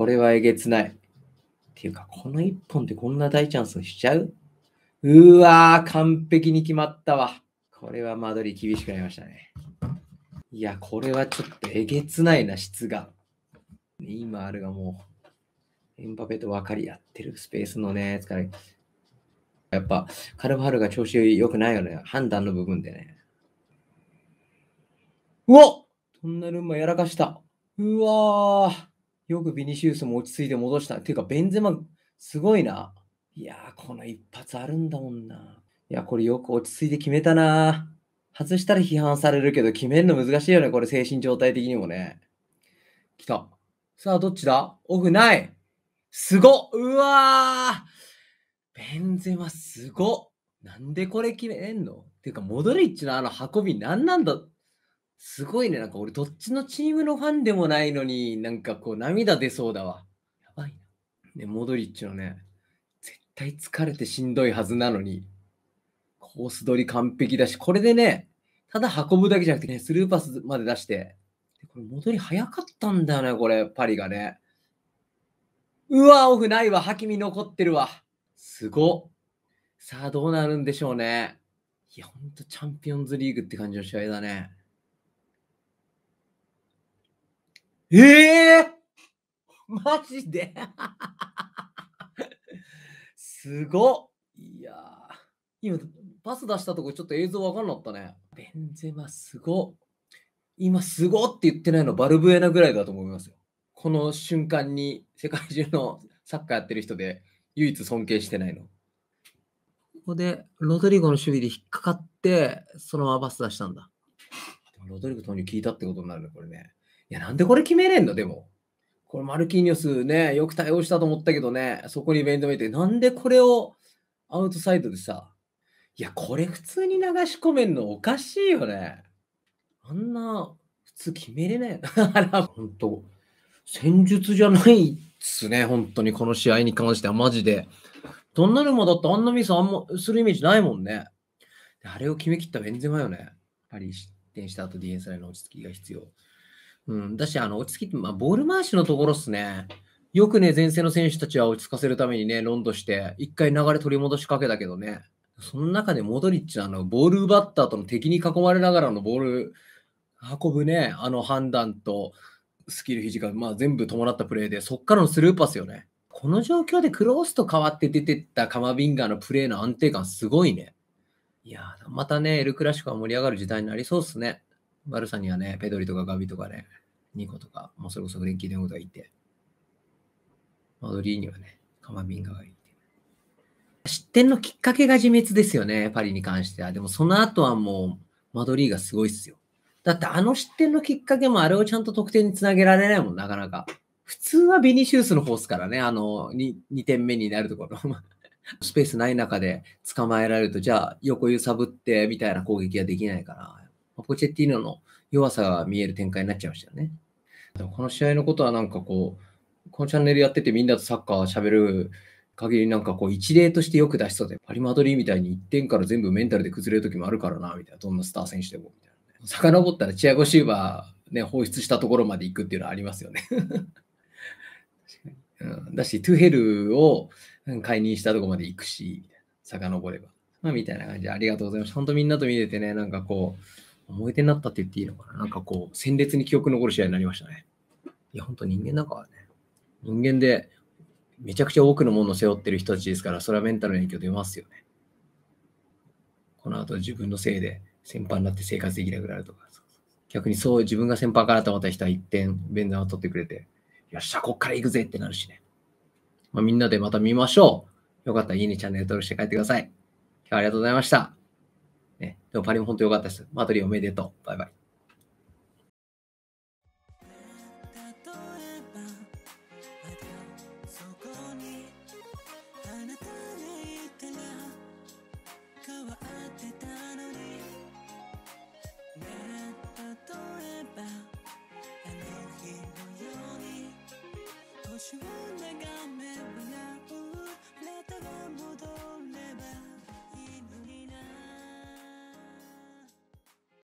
これはえげつない。っていうか、この1本でこんな大チャンスしちゃううわー、完璧に決まったわ。これは間取り厳しくなりましたね。いや、これはちょっとえげつないな、質が。今あるがもう、エンパペと分かり合ってるスペースのね、疲れ。やっぱ、カルフハルが調子良くないよね。判断の部分でね。うおトンネルもやらかした。うわー。よくビニシウスも落ち着いて戻した。ていうか、ベンゼマ、すごいな。いやー、この一発あるんだもんな。いや、これよく落ち着いて決めたな。外したら批判されるけど、決めるの難しいよね、これ、精神状態的にもね。来た。さあ、どっちだオフない。すごうわーベンゼマすごなんでこれ決めんのていうか、モドリッチのあの運び何なんだすごいね。なんか俺、どっちのチームのファンでもないのに、なんかこう、涙出そうだわ。やばいな。ね、モドリッチのね、絶対疲れてしんどいはずなのに、コース取り完璧だし、これでね、ただ運ぶだけじゃなくてね、スルーパスまで出して、これ戻り早かったんだよね、これ、パリがね。うわ、オフないわ、ハキミ残ってるわ。すごさあ、どうなるんでしょうね。いや、ほんとチャンピオンズリーグって感じの試合だね。ええー、マジですごいや今、パス出したとこちょっと映像わかんなかったね。ベンゼマすご今すごって言ってないのバルブエナぐらいだと思いますよ。この瞬間に世界中の サッカーやってる人で唯一尊敬してないの。ここでロドリゴの守備で引っかかって、そのままパス出したんだ。ロドリゴ投入聞いたってことになるね、これね。いや、なんでこれ決めれんのでも。これ、マルキーニョスね、よく対応したと思ったけどね、そこにイベント見て、なんでこれをアウトサイドでさ、いや、これ普通に流し込めんのおかしいよね。あんな、普通決めれないほ 本当戦術じゃないっすね、本当に、この試合に関しては、マジで。どんなのもだってあんなミスあんまするイメージないもんね。あれを決めきったベンゼマよね。やっぱり失点した後 DSI の落ち着きが必要。うん、だし、あの、落ち着きって、まあ、ボール回しのところっすね。よくね、前線の選手たちは落ち着かせるためにね、ロンドして、一回流れ取り戻しかけたけどね、その中でモドリッチは、あの、ボール奪った後の敵に囲まれながらのボール運ぶね、あの判断とスキル、肘が、まあ、全部伴ったプレーで、そっからのスルーパスよね。この状況でクロースと変わって出てったカマビンガーのプレーの安定感すごいね。いやまたね、エルクラシコは盛り上がる時代になりそうっすね。バルサにはね、ペドリとかガビとかね、ニコとか、もうそれこそフレンキー・デンとかいて、マドリーにはね、カマビンガがいて。失点のきっかけが自滅ですよね、パリに関しては。でもその後はもう、マドリーがすごいっすよ。だってあの失点のきっかけもあれをちゃんと得点につなげられないもん、なかなか。普通はビニシウスの方ーすからね、あの2、2点目になるところ。スペースない中で捕まえられると、じゃあ横揺さぶってみたいな攻撃はできないから、ポチェッティーノの弱さが見える展開になっちゃいましたよね。でもこの試合のことはなんかこう、このチャンネルやっててみんなとサッカー喋る限りなんかこう一例としてよく出しそうで、パリマドリーみたいに1点から全部メンタルで崩れる時もあるからな、みたいな、どんなスター選手でも、みたいな、遡ったらチアゴ・シューバー、ね、放出したところまで行くっていうのはありますよね。うん、だし、トゥヘルを解任したとこまで行くし、遡れば。まあ、みたいな感じで、ありがとうございます。本当みんなと見れてね、なんかこう、思い出になったって言っていいのかな。なんかこう、鮮烈に記憶残る試合になりましたね。いや、本当人間だからね。人間で、めちゃくちゃ多くのものを背負ってる人たちですから、それはメンタルの影響出ますよね。この後自分のせいで先輩になって生活できなくなるとか、逆にそう自分が先輩かなと思った人は一点便座を取ってくれて、よっしゃ、こっから行くぜってなるしね。まあ、みんなでまた見ましょう。よかったらいいね、チャンネル登録して帰ってください。今日はありがとうございました。ね、でもパリも本当良かったです。マドリーおめでとう。バイバイ。星を眺めるレタが戻る